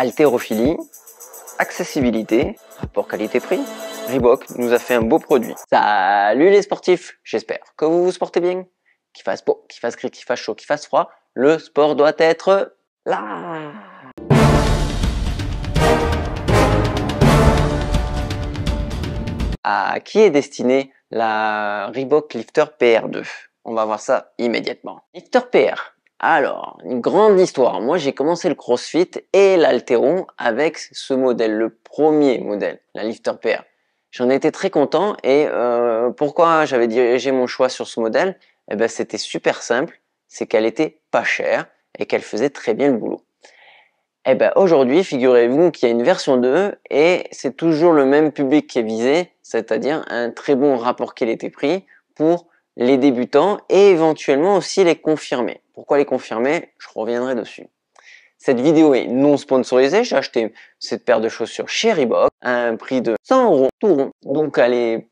haltérophilie, accessibilité, rapport qualité-prix. Reebok nous a fait un beau produit. Salut les sportifs, j'espère que vous vous portez bien, qu'il fasse beau, qu'il fasse gris, qu'il fasse chaud, qu'il fasse froid, le sport doit être là. À qui est destinée la Reebok Lifter PR2 On va voir ça immédiatement. Lifter PR, alors, une grande histoire. Moi, j'ai commencé le CrossFit et l'altéron avec ce modèle, le premier modèle, la Lifter pair. J'en étais très content et euh, pourquoi j'avais dirigé mon choix sur ce modèle Eh ben, c'était super simple, c'est qu'elle était pas chère et qu'elle faisait très bien le boulot. Eh ben, aujourd'hui, figurez-vous qu'il y a une version 2 et c'est toujours le même public qui est visé, c'est-à-dire un très bon rapport était pris pour les débutants et éventuellement aussi les confirmés. Pourquoi les confirmer Je reviendrai dessus. Cette vidéo est non sponsorisée, j'ai acheté cette paire de chaussures chez Reebok à un prix de 100 euros tout Donc elle est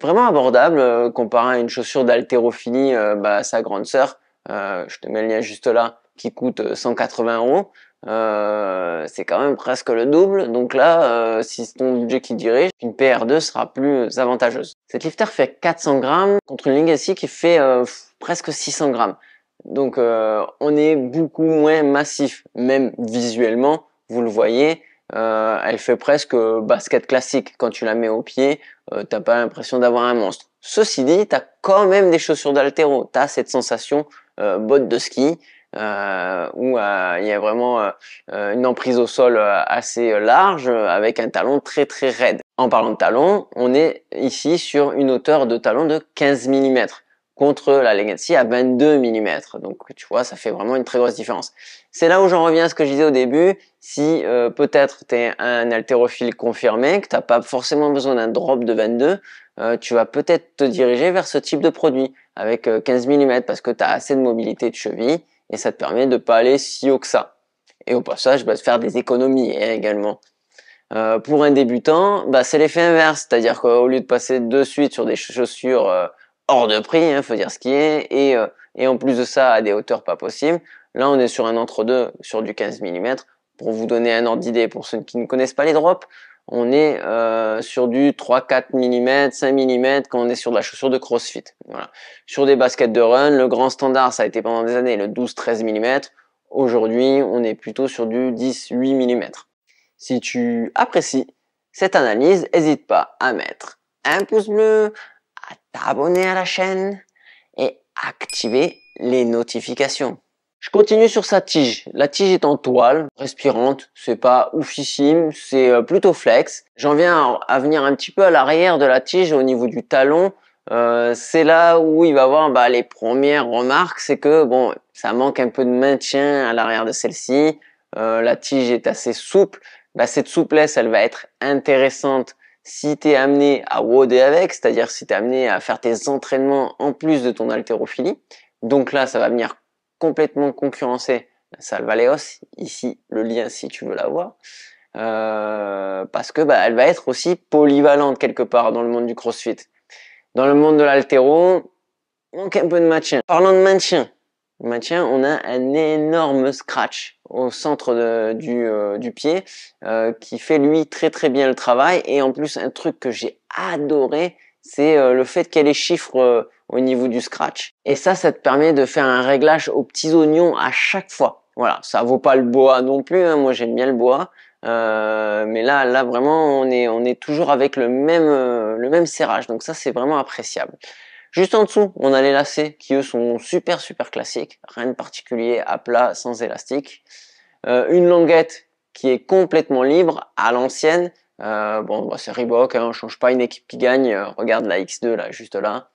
vraiment abordable euh, comparée à une chaussure d'haltérophilie, euh, bah, sa grande sœur, euh, je te mets le lien juste là, qui coûte 180 euros. Euh, c'est quand même presque le double. Donc là, euh, si c'est ton budget qui dirige, une PR2 sera plus avantageuse. Cette lifter fait 400 grammes contre une Legacy qui fait euh, presque 600 grammes. Donc on est beaucoup moins massif, même visuellement, vous le voyez. elle fait presque basket classique. Quand tu la mets au pied, t'as pas l'impression d'avoir un monstre. Ceci dit, t'as quand même des chaussures d'altéro. T'as cette sensation botte de ski euh, où euh, il y a vraiment euh, euh, une emprise au sol assez large avec un talon très très raide. En parlant de talon, on est ici sur une hauteur de talon de 15 mm contre la Legacy à 22 mm. Donc tu vois, ça fait vraiment une très grosse différence. C'est là où j'en reviens à ce que je disais au début, si peut-être tu es un haltérophile confirmé, que tu n'as pas forcément besoin d'un drop de 22, tu vas peut-être te diriger vers ce type de produit avec 15 mm parce que tu as assez de mobilité de cheville et ça te permet de pas aller si haut que ça. Et au passage, bah, de faire des économies hein, également. Euh, pour un débutant, bah, c'est l'effet inverse, c'est-à-dire qu'au lieu de passer de suite sur des chaussures euh, hors de prix, il hein, faut dire ce qui est, et, euh, et en plus de ça à des hauteurs pas possibles, là on est sur un entre-deux, sur du 15 mm. Pour vous donner un ordre d'idée, pour ceux qui ne connaissent pas les drops, on est euh, sur du 3, 4 mm, 5 mm quand on est sur de la chaussure de CrossFit. Sur des baskets de run, le grand standard, ça a été pendant des années le 12-13 mm. Aujourd'hui, on est plutôt sur du 10-8 mm. Si tu apprécies cette analyse, n'hésite pas à mettre un pouce bleu, à t'abonner à la chaîne et activer les notifications. Je continue sur sa tige. La tige est en toile, respirante, c'est pas oufissime, c'est euh, plutôt flex. J'en viens à venir un petit peu à l'arrière de la tige au niveau du talon. Euh, c'est là où il va avoir bah, les premières remarques, c'est que bon, ça manque un peu de maintien à l'arrière de celle-ci. Euh, la tige est assez souple. Bah, cette souplesse, elle va être intéressante si tu es amené à woder avec, c'est-à-dire si tu es amené à faire tes entraînements en plus de ton haltérophilie. Donc là, ça va venir complètement salle Salvaleos, ici le lien si tu veux la voir, euh, parce que bah, elle va être aussi polyvalente quelque part dans le monde du crossfit. Dans le monde de l'altéro, manque un peu de maintien. Parlant de maintien, maintien, on a un énorme scratch au centre euh, du, pied euh, qui fait lui très très bien le travail et en plus un truc que j'ai adoré, c'est euh, le fait qu'il y ait les chiffres euh, au niveau du scratch. Et ça, ça te permet de faire un réglage aux petits oignons à chaque fois. Voilà, ça vaut pas le bois non plus. Hein. Moi, j'aime bien le bois. Euh, mais là, là vraiment, on est, on est toujours avec le même, le même serrage. Donc ça, c'est vraiment appréciable. Juste en dessous, on a les lacets qui eux sont super super classiques, rien de particulier, à plat, sans élastique. une languette qui est complètement libre à l'ancienne, euh, bon, bah, c'est Reebok, hein, on change pas une équipe qui gagne. Euh, regarde la X2 là, juste là.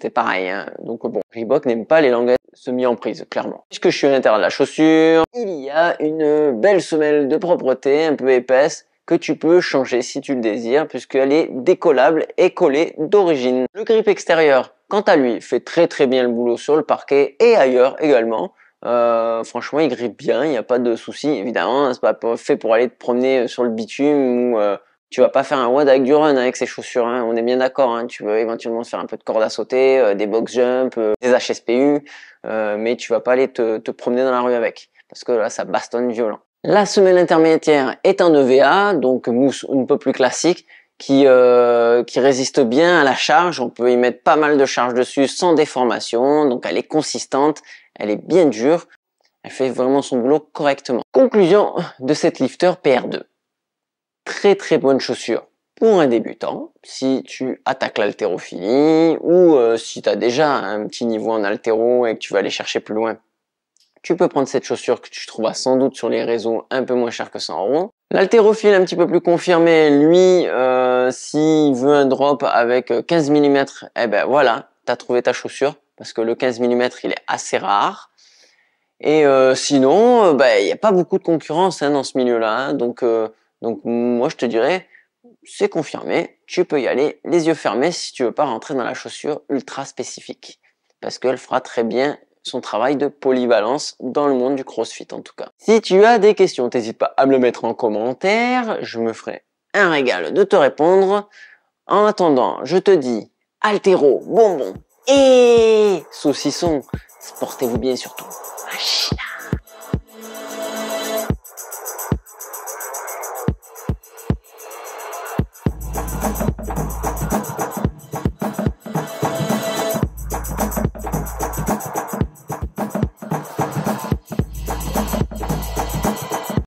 C'est pareil. Hein. Donc bon, Reebok n'aime pas les languettes semi en prise, clairement. Puisque je suis à l'intérieur de la chaussure, il y a une belle semelle de propreté, un peu épaisse, que tu peux changer si tu le désires, puisqu'elle est décollable et collée d'origine. Le grip extérieur, quant à lui, fait très très bien le boulot sur le parquet et ailleurs également. Euh, franchement, il grippe bien, il n'y a pas de souci. Évidemment, hein, c'est pas fait pour aller te promener euh, sur le bitume ou euh, tu vas pas faire un WOD avec du run hein, avec ces chaussures. Hein. On est bien d'accord. Tu veux éventuellement faire un peu de corde à sauter, des box jump, des HSPU, mais tu vas pas aller te, promener dans la rue avec parce que là, ça bastonne violent. La semelle intermédiaire est en EVA, donc mousse un peu plus classique. Qui, qui, résiste bien à la charge. On peut y mettre pas mal de charge dessus sans déformation, donc elle est consistante, elle est bien dure, elle fait vraiment son boulot correctement. Conclusion de cette lifter PR2. Très très bonne chaussure pour un débutant, si tu attaques l'haltérophilie ou euh, si tu as déjà un petit niveau en haltéro et que tu veux aller chercher plus loin, tu peux prendre cette chaussure que tu trouveras sans doute sur les réseaux un peu moins cher que 100 euros. L'haltérophile un petit peu plus confirmé, lui, euh, s'il veut un drop avec 15 mm, eh ben voilà, tu as trouvé ta chaussure parce que le 15 mm il est assez rare. Et euh, sinon, euh, bah, il n'y a pas beaucoup de concurrence hein, dans ce milieu-là. Hein. donc, euh, donc moi je te dirais, c'est confirmé, tu peux y aller les yeux fermés si tu veux pas rentrer dans la chaussure ultra spécifique. Parce qu'elle fera très bien son travail de polyvalence dans le monde du crossfit en tout cas. Si tu as des questions, n'hésite pas à me le mettre en commentaire, je me ferai un régal de te répondre. En attendant, je te dis, altéro, bonbon, et saucisson, portez-vous bien surtout.